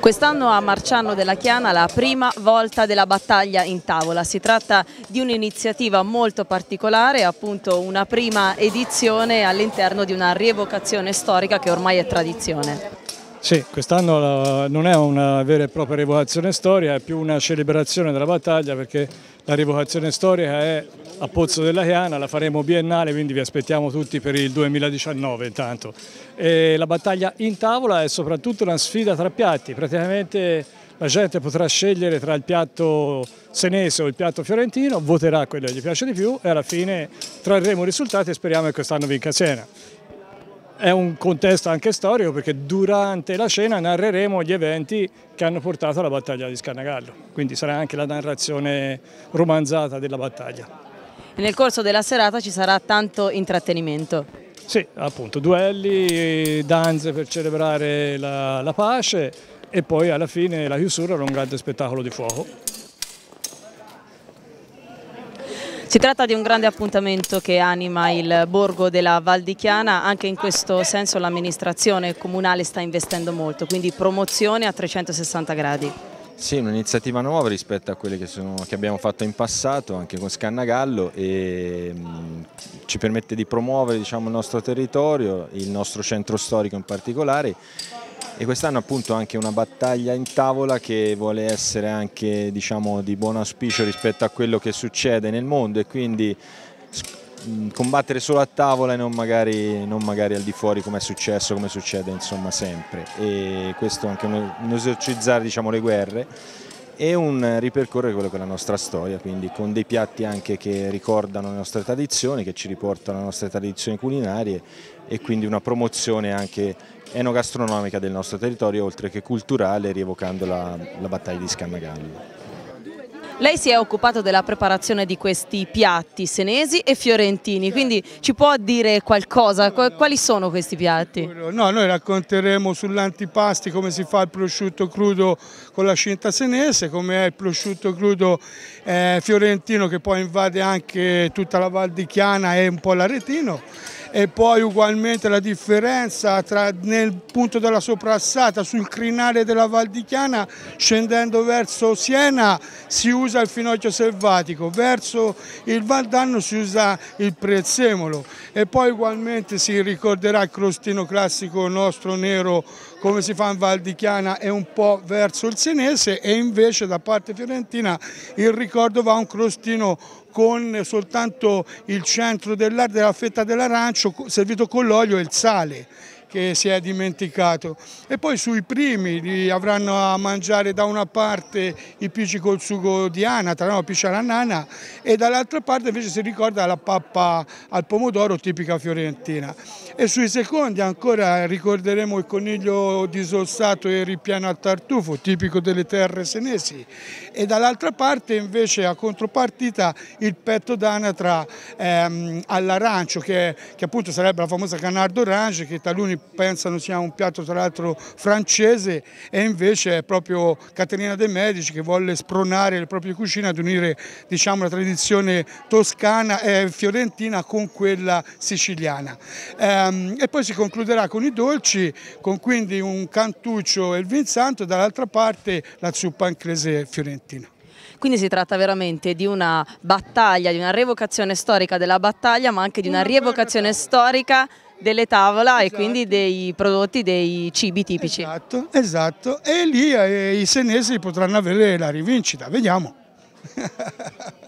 Quest'anno a Marciano della Chiana la prima volta della battaglia in tavola. Si tratta di un'iniziativa molto particolare, appunto una prima edizione all'interno di una rievocazione storica che ormai è tradizione. Sì, quest'anno non è una vera e propria rivocazione storica, è più una celebrazione della battaglia perché la rivocazione storica è a Pozzo della Chiana, la faremo biennale quindi vi aspettiamo tutti per il 2019 intanto. E la battaglia in tavola è soprattutto una sfida tra piatti, praticamente la gente potrà scegliere tra il piatto senese o il piatto fiorentino, voterà quello che gli piace di più e alla fine trarremo risultati e speriamo che quest'anno vinca Siena. È un contesto anche storico perché durante la cena narreremo gli eventi che hanno portato alla battaglia di Scannagallo, quindi sarà anche la narrazione romanzata della battaglia. E nel corso della serata ci sarà tanto intrattenimento. Sì, appunto, duelli, danze per celebrare la, la pace e poi alla fine la chiusura con un grande spettacolo di fuoco. Si tratta di un grande appuntamento che anima il borgo della Val di Chiana, anche in questo senso l'amministrazione comunale sta investendo molto, quindi promozione a 360 gradi. Sì, un'iniziativa nuova rispetto a quelle che, sono, che, abbiamo fatto in passato anche con Scannagallo e mh, mm, ci permette di promuovere diciamo, il nostro territorio, il nostro centro storico in particolare e quest'anno appunto anche una battaglia in tavola che vuole essere anche diciamo, di buon auspicio rispetto a quello che succede nel mondo e quindi mm, combattere solo a tavola e non magari, non magari al di fuori come è successo, come succede insomma sempre e questo è anche un, un esorcizzare diciamo, le guerre e un eh, ripercorrere quello che è la nostra storia, quindi con dei piatti anche che ricordano le nostre tradizioni, che ci riportano alle nostre tradizioni culinarie e quindi una promozione anche enogastronomica del nostro territorio oltre che culturale rievocando la, la battaglia di Scannagallo. Lei si è occupato della preparazione di questi piatti senesi e fiorentini, quindi ci può dire qualcosa? Quali sono questi piatti? No, noi racconteremo sull'antipasti come si fa il prosciutto crudo con la scinta senese, come è il prosciutto crudo eh, fiorentino che poi invade anche tutta la Val di Chiana e un po' l'Aretino e poi ugualmente la differenza tra, nel punto della soprassata sul crinale della Val di Chiana scendendo verso Siena si usa il finocchio selvatico, verso il Valdanno si usa il prezzemolo e poi ugualmente si ricorderà il crostino classico nostro nero come si fa in Val di Chiana è un po' verso il senese e invece da parte fiorentina il ricordo va a un crostino con soltanto il centro della, della fetta dell'arancio servito con l'olio e il sale che si è dimenticato. E poi sui primi li avranno a mangiare da una parte i pici col sugo di anatra, no, pici alla nana, e dall'altra parte invece si ricorda la pappa al pomodoro tipica fiorentina. E sui secondi ancora ricorderemo il coniglio disossato e ripiano al tartufo, tipico delle terre senesi. E dall'altra parte invece a contropartita il petto d'anatra ehm, all'arancio, che, che appunto sarebbe la famosa canardo orange che taluni pensano sia un piatto tra l'altro francese e invece è proprio Caterina De Medici che vuole spronare le proprie cucine ad unire diciamo, la tradizione toscana e fiorentina con quella siciliana. Ehm, e poi si concluderà con i dolci, con quindi un cantuccio e il vinsanto e dall'altra parte la zuppa ancrese fiorentina. Quindi si tratta veramente di una battaglia, di una revocazione storica della battaglia, ma anche di una rievocazione storica delle tavola esatto. e quindi dei prodotti, dei cibi tipici. Esatto, esatto. E lì eh, i senesi potranno avere la rivincita, vediamo.